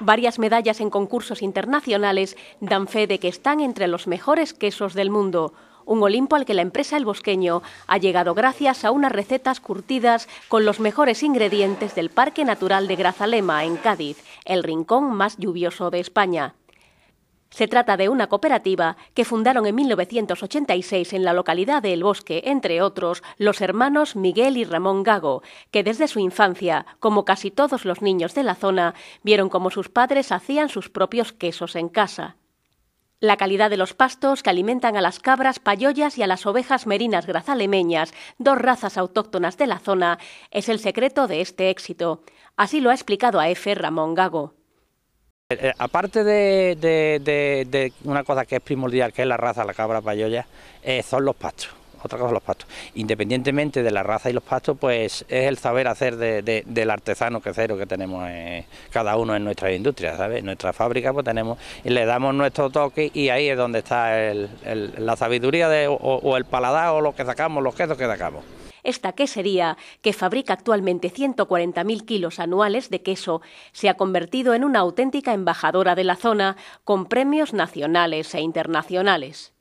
Varias medallas en concursos internacionales dan fe de que están entre los mejores quesos del mundo. Un Olimpo al que la empresa El Bosqueño ha llegado gracias a unas recetas curtidas con los mejores ingredientes del Parque Natural de Grazalema, en Cádiz, el rincón más lluvioso de España. Se trata de una cooperativa que fundaron en 1986 en la localidad de El Bosque, entre otros, los hermanos Miguel y Ramón Gago, que desde su infancia, como casi todos los niños de la zona, vieron cómo sus padres hacían sus propios quesos en casa. La calidad de los pastos que alimentan a las cabras payollas y a las ovejas merinas grazalemeñas, dos razas autóctonas de la zona, es el secreto de este éxito. Así lo ha explicado a F. Ramón Gago. Eh, eh, aparte de, una cosa que es primordial, que es la raza, la cabra payoya, eh, son los pastos. Otra cosa, los pastos. Independientemente de la raza y los pastos, pues es el saber hacer del artesano quesero que tenemos cada uno en nuestra industria, ¿sabes? En nuestra fábrica, pues tenemos, y le damos nuestro toque y ahí es donde está la sabiduría o, o el paladar o lo que sacamos, los quesos que sacamos. Esta quesería, que fabrica actualmente 140.000 kilos anuales de queso, se ha convertido en una auténtica embajadora de la zona, con premios nacionales e internacionales.